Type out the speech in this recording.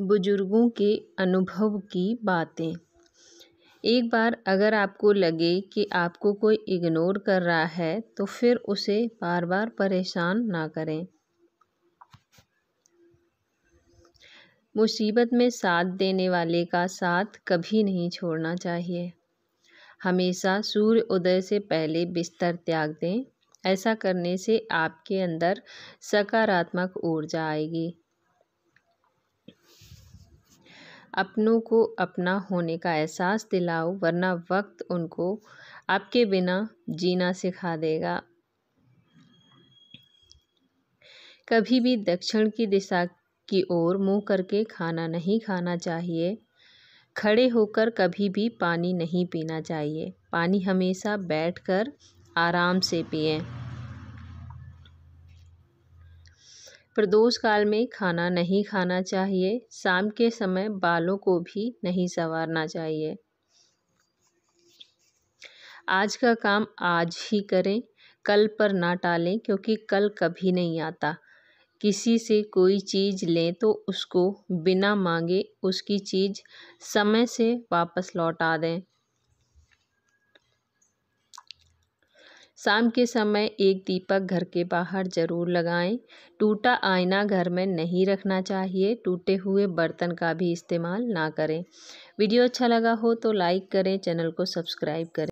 बुज़ुर्गों के अनुभव की बातें एक बार अगर आपको लगे कि आपको कोई इग्नोर कर रहा है तो फिर उसे बार बार परेशान ना करें मुसीबत में साथ देने वाले का साथ कभी नहीं छोड़ना चाहिए हमेशा सूर्य उदय से पहले बिस्तर त्याग दें ऐसा करने से आपके अंदर सकारात्मक ऊर्जा आएगी अपनों को अपना होने का एहसास दिलाओ वरना वक्त उनको आपके बिना जीना सिखा देगा कभी भी दक्षिण की दिशा की ओर मुंह करके खाना नहीं खाना चाहिए खड़े होकर कभी भी पानी नहीं पीना चाहिए पानी हमेशा बैठकर आराम से पिएं प्रदोष काल में खाना नहीं खाना चाहिए शाम के समय बालों को भी नहीं संवारना चाहिए आज का काम आज ही करें कल पर ना टालें क्योंकि कल कभी नहीं आता किसी से कोई चीज़ लें तो उसको बिना मांगे उसकी चीज़ समय से वापस लौटा दें शाम के समय एक दीपक घर के बाहर ज़रूर लगाएं टूटा आईना घर में नहीं रखना चाहिए टूटे हुए बर्तन का भी इस्तेमाल ना करें वीडियो अच्छा लगा हो तो लाइक करें चैनल को सब्सक्राइब करें